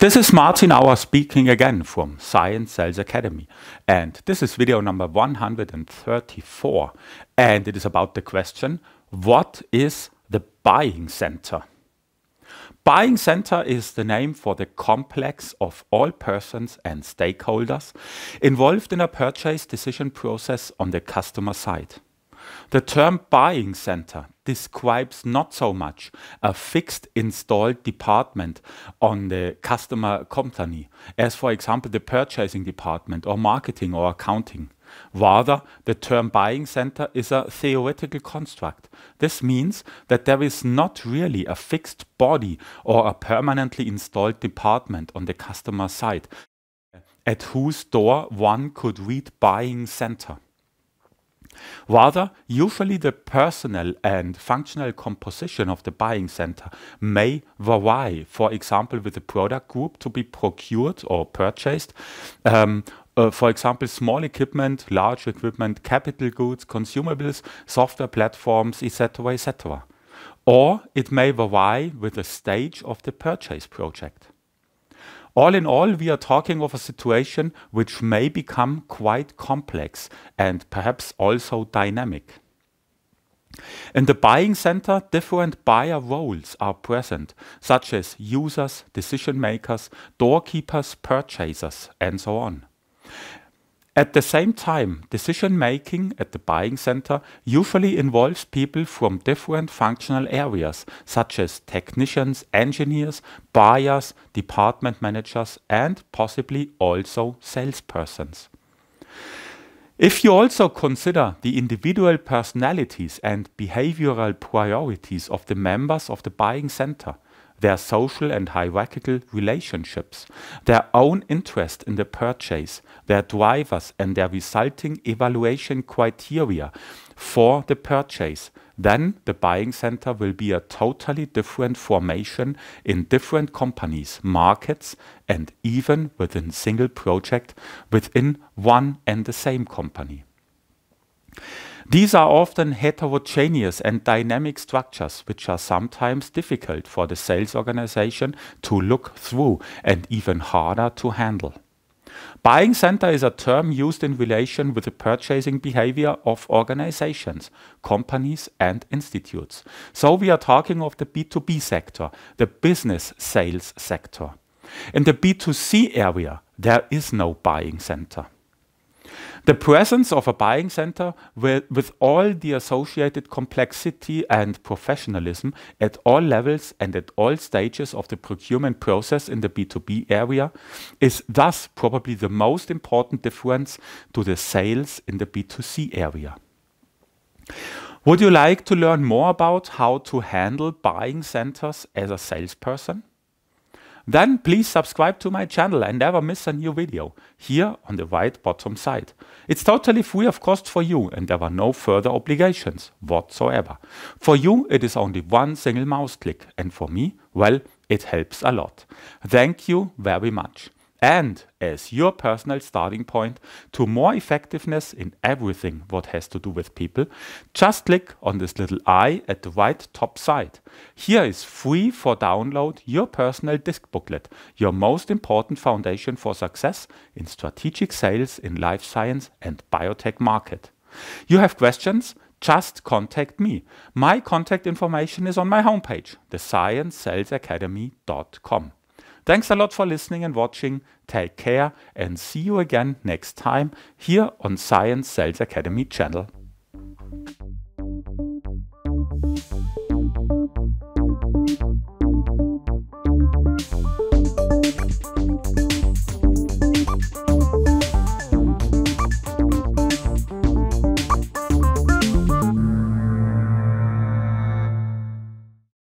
This is Martin Auer speaking again from Science Sales Academy. And this is video number 134. And it is about the question, what is the buying center? Buying center is the name for the complex of all persons and stakeholders involved in a purchase decision process on the customer side. The term buying center describes not so much a fixed installed department on the customer company, as for example the purchasing department or marketing or accounting. Rather, the term buying center is a theoretical construct. This means that there is not really a fixed body or a permanently installed department on the customer side, at whose door one could read buying center. Rather, usually the personal and functional composition of the buying center may vary, for example, with the product group to be procured or purchased. Um, uh, for example, small equipment, large equipment, capital goods, consumables, software platforms, etc., etc. Or it may vary with the stage of the purchase project. All in all, we are talking of a situation which may become quite complex and perhaps also dynamic. In the buying center, different buyer roles are present, such as users, decision makers, doorkeepers, purchasers, and so on. At the same time, decision making at the buying center usually involves people from different functional areas, such as technicians, engineers, buyers, department managers, and possibly also salespersons. If you also consider the individual personalities and behavioral priorities of the members of the buying center, their social and hierarchical relationships, their own interest in the purchase, their drivers, and their resulting evaluation criteria for the purchase, then the buying center will be a totally different formation in different companies, markets, and even within single project within one and the same company. These are often heterogeneous and dynamic structures which are sometimes difficult for the sales organization to look through and even harder to handle. Buying center is a term used in relation with the purchasing behavior of organizations, companies, and institutes. So we are talking of the B2B sector, the business sales sector. In the B2C area, there is no buying center. The presence of a buying center with, with all the associated complexity and professionalism at all levels and at all stages of the procurement process in the B2B area is thus probably the most important difference to the sales in the B2C area. Would you like to learn more about how to handle buying centers as a salesperson? Then please subscribe to my channel and never miss a new video, here on the right bottom side. It's totally free of cost for you and there are no further obligations whatsoever. For you it is only one single mouse click and for me, well, it helps a lot. Thank you very much and as your personal starting point to more effectiveness in everything what has to do with people, just click on this little eye at the right top side. Here is free for download your personal disc booklet, your most important foundation for success in strategic sales in life science and biotech market. You have questions? Just contact me. My contact information is on my homepage, thesciencesalesacademy.com. Thanks a lot for listening and watching. Take care and see you again next time here on Science Sales Academy channel.